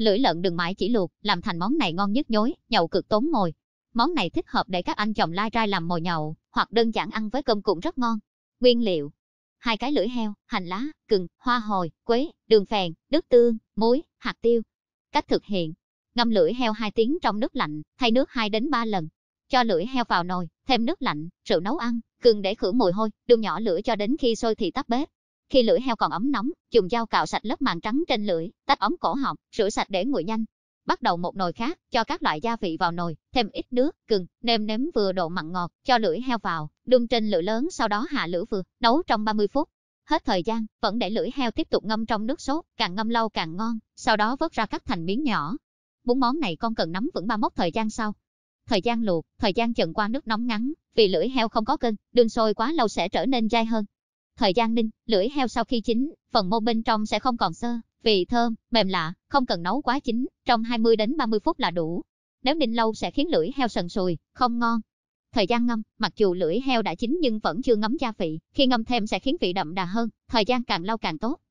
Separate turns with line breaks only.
lưỡi lợn đừng mãi chỉ luộc, làm thành món này ngon nhất nhối, nhậu cực tốn mồi. Món này thích hợp để các anh chồng lai ra làm mồi nhậu, hoặc đơn giản ăn với cơm cũng rất ngon. Nguyên liệu hai cái lưỡi heo, hành lá, gừng, hoa hồi, quế, đường phèn, nước tương, muối, hạt tiêu. Cách thực hiện Ngâm lưỡi heo 2 tiếng trong nước lạnh, thay nước 2 đến 3 lần. Cho lưỡi heo vào nồi, thêm nước lạnh, rượu nấu ăn, gừng để khử mùi hôi, đun nhỏ lửa cho đến khi sôi thì tắt bếp. Khi lưỡi heo còn ấm nóng, dùng dao cạo sạch lớp màng trắng trên lưỡi, tách ống cổ họng, rửa sạch để nguội nhanh. Bắt đầu một nồi khác, cho các loại gia vị vào nồi, thêm ít nước, gừng, nêm nếm vừa độ mặn ngọt, cho lưỡi heo vào, đun trên lửa lớn sau đó hạ lửa vừa, nấu trong 30 phút. Hết thời gian, vẫn để lưỡi heo tiếp tục ngâm trong nước sốt, càng ngâm lâu càng ngon, sau đó vớt ra cắt thành miếng nhỏ. Muốn món này con cần nắm vững ba mốc thời gian sau. Thời gian luộc, thời gian chần qua nước nóng ngắn, vì lưỡi heo không có cân, đun sôi quá lâu sẽ trở nên dai hơn, thời gian ninh, lưỡi heo sau khi chín, phần mô bên trong sẽ không còn sơ, vị thơm, mềm lạ, không cần nấu quá chín, trong 20 đến 30 phút là đủ. Nếu ninh lâu sẽ khiến lưỡi heo sần sùi, không ngon. Thời gian ngâm, mặc dù lưỡi heo đã chín nhưng vẫn chưa ngấm gia vị, khi ngâm thêm sẽ khiến vị đậm đà hơn, thời gian càng lâu càng tốt.